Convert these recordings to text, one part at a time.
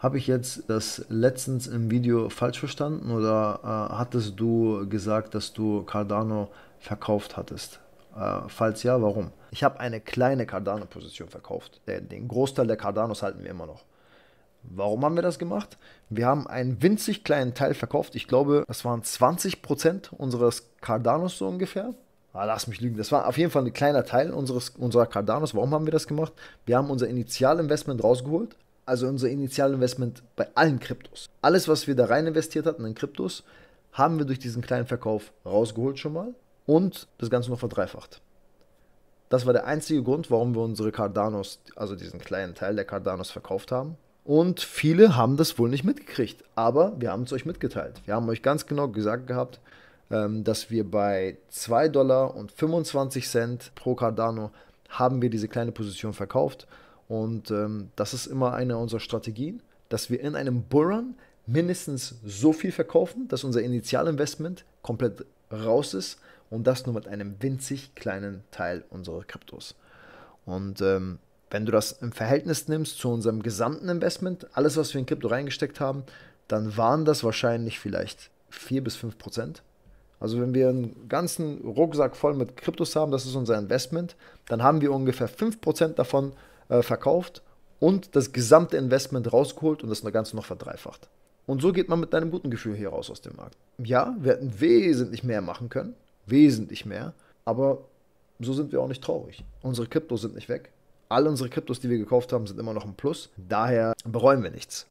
Habe ich jetzt das letztens im Video falsch verstanden oder äh, hattest du gesagt, dass du Cardano verkauft hattest? Äh, falls ja, warum? Ich habe eine kleine Cardano-Position verkauft. Den Großteil der Cardanos halten wir immer noch. Warum haben wir das gemacht? Wir haben einen winzig kleinen Teil verkauft. Ich glaube, das waren 20% unseres Cardanos so ungefähr. Ah, lass mich lügen. Das war auf jeden Fall ein kleiner Teil unseres, unserer Cardanos. Warum haben wir das gemacht? Wir haben unser Initialinvestment rausgeholt, also unser Initialinvestment bei allen Kryptos. Alles, was wir da rein investiert hatten in Kryptos, haben wir durch diesen kleinen Verkauf rausgeholt schon mal und das Ganze noch verdreifacht. Das war der einzige Grund, warum wir unsere Cardanos, also diesen kleinen Teil der Cardanos verkauft haben. Und viele haben das wohl nicht mitgekriegt, aber wir haben es euch mitgeteilt. Wir haben euch ganz genau gesagt gehabt, ähm, dass wir bei 2 Dollar und 25 Cent pro Cardano haben wir diese kleine Position verkauft und ähm, das ist immer eine unserer Strategien, dass wir in einem Bullrun mindestens so viel verkaufen, dass unser Initialinvestment komplett raus ist und das nur mit einem winzig kleinen Teil unserer Kryptos. Und ähm, wenn du das im Verhältnis nimmst zu unserem gesamten Investment, alles, was wir in Krypto reingesteckt haben, dann waren das wahrscheinlich vielleicht 4 bis 5 Prozent. Also wenn wir einen ganzen Rucksack voll mit Kryptos haben, das ist unser Investment, dann haben wir ungefähr 5% Prozent davon äh, verkauft und das gesamte Investment rausgeholt und das Ganze noch verdreifacht. Und so geht man mit einem guten Gefühl hier raus aus dem Markt. Ja, wir hätten wesentlich mehr machen können, wesentlich mehr, aber so sind wir auch nicht traurig. Unsere Kryptos sind nicht weg. All unsere Kryptos, die wir gekauft haben, sind immer noch ein Plus. Daher bereuen wir nichts.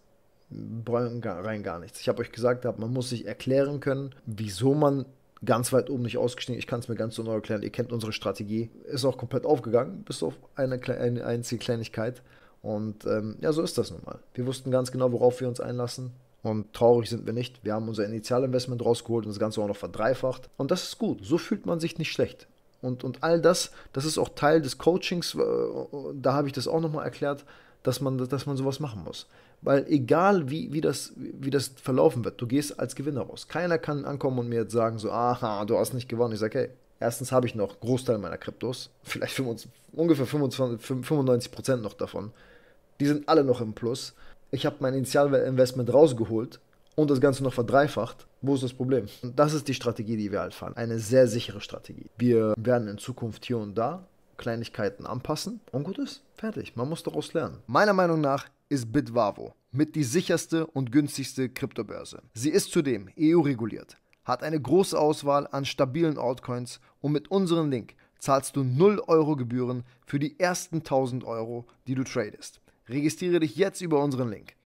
Bereuen rein gar nichts. Ich habe euch gesagt, man muss sich erklären können, wieso man ganz weit oben nicht ausgestiegen. Ich kann es mir ganz so neu erklären. Ihr kennt unsere Strategie. Ist auch komplett aufgegangen, bis auf eine, eine einzige Kleinigkeit. Und ähm, ja, so ist das nun mal. Wir wussten ganz genau, worauf wir uns einlassen. Und traurig sind wir nicht. Wir haben unser Initialinvestment rausgeholt und das Ganze auch noch verdreifacht. Und das ist gut. So fühlt man sich nicht schlecht. Und, und all das, das ist auch Teil des Coachings. Äh, da habe ich das auch nochmal erklärt dass man, dass man sowas machen muss. Weil egal wie, wie, das, wie das verlaufen wird, du gehst als Gewinner raus. Keiner kann ankommen und mir jetzt sagen, so, aha, du hast nicht gewonnen. Ich sage, hey, erstens habe ich noch Großteil meiner Kryptos, vielleicht 25, ungefähr 25, 95 Prozent noch davon. Die sind alle noch im Plus. Ich habe mein Initialinvestment rausgeholt und das Ganze noch verdreifacht. Wo ist das Problem? Und das ist die Strategie, die wir halt fahren. Eine sehr sichere Strategie. Wir werden in Zukunft hier und da Kleinigkeiten anpassen und gut ist. Fertig. Man muss daraus lernen. Meiner Meinung nach ist Bitwavo mit die sicherste und günstigste Kryptobörse. Sie ist zudem EU-reguliert, hat eine große Auswahl an stabilen Altcoins und mit unserem Link zahlst du 0 Euro Gebühren für die ersten 1000 Euro, die du tradest. Registriere dich jetzt über unseren Link